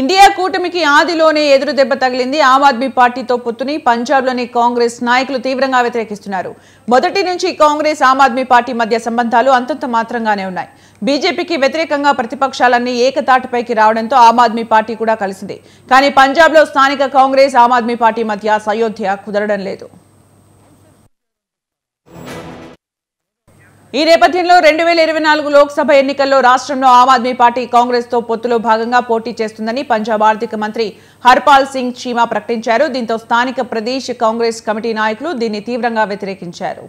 India కూటమికి ఆదిలోనే ఎదురు దెబ్బ తగిలింది ఆమ్ ఆద్మీ పార్టీతో పొత్తుని పంజాబ్లోని కాంగ్రెస్ నాయకులు తీవ్రంగా వ్యతిరేకిస్తున్నారు మొదటి నుంచి కాంగ్రెస్ ఆమ్ ఆద్మీ పార్టీ మధ్య సంబంధాలు అంతంత మాత్రంగానే ఉన్నాయి బీజేపీకి వ్యతిరేకంగా ప్రతిపక్షాలన్నీ ఏకతాటిపైకి రావడంతో ఆమ్ ఆద్మీ పార్టీ కూడా కలిసింది కానీ పంజాబ్లో స్థానిక కాంగ్రెస్ ఆమ్ ఆద్మీ పార్టీ మధ్య సయోధ్య కుదరడం లేదు ఈ నేపథ్యంలో రెండు వేల ఇరవై నాలుగు లోక్సభ ఎన్నికల్లో రాష్ట్రంలో ఆమ్ ఆద్మీ పార్టీ కాంగ్రెస్ తో పొత్తులో భాగంగా పోటీ చేస్తుందని పంజాబ్ ఆర్థిక మంత్రి హర్పాల్ సింగ్ చీమా ప్రకటించారు దీంతో స్థానిక ప్రదేశ్ కాంగ్రెస్ కమిటీ నాయకులు దీన్ని తీవ్రంగా వ్యతిరేకించారు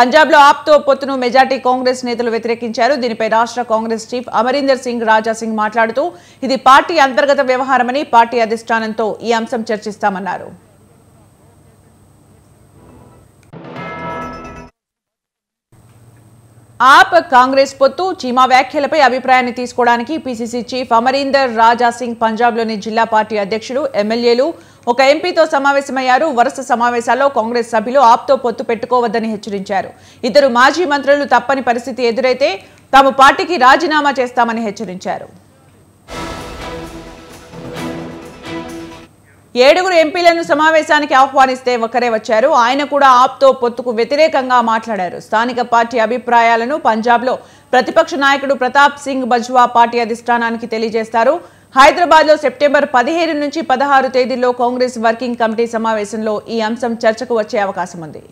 పంజాబ్లో ఆప్తో పొత్తును మెజార్టీ కాంగ్రెస్ నేతలు వ్యతిరేకించారు దీనిపై రాష్ట్ర కాంగ్రెస్ చీఫ్ అమరీందర్ సింగ్ రాజా సింగ్ మాట్లాడుతూ ఇది పార్టీ అంతర్గత వ్యవహారమని పార్టీ అధిష్టానంతో ఈ అంశం చర్చిస్తామన్నారు ఆప్ కాంగ్రెస్ పొత్తు చీమా వ్యాఖ్యలపై అభిప్రాయాన్ని తీసుకోవడానికి పిసిసి చీఫ్ అమరీందర్ రాజా సింగ్ పంజాబ్లోని జిల్లా పార్టీ అధ్యక్షుడు ఎమ్మెల్యేలు ఒక ఎంపీతో సమావేశమయ్యారు వరుస సమావేశాల్లో కాంగ్రెస్ సభ్యులు ఆప్తో పొత్తు పెట్టుకోవద్దని హెచ్చరించారు ఇద్దరు మాజీ మంత్రులు తప్పని పరిస్థితి ఎదురైతే తాము పార్టీకి రాజీనామా చేస్తామని హెచ్చరించారు ఏడుగురు ఎంపీలను సమావేశానికి ఆహ్వానిస్తే ఒకరే వచ్చారు ఆయన కూడా ఆప్తో పొత్తుకు వ్యతిరేకంగా మాట్లాడారు స్థానిక పార్టీ అభిప్రాయాలను పంజాబ్లో ప్రతిపక్ష నాయకుడు ప్రతాప్ సింగ్ బజ్వా పార్టీ అధిష్టానానికి తెలియజేస్తారు హైదరాబాద్లో సెప్టెంబర్ పదిహేను నుంచి పదహారు తేదీల్లో కాంగ్రెస్ వర్కింగ్ కమిటీ సమావేశంలో ఈ అంశం చర్చకు వచ్చే అవకాశం ఉంది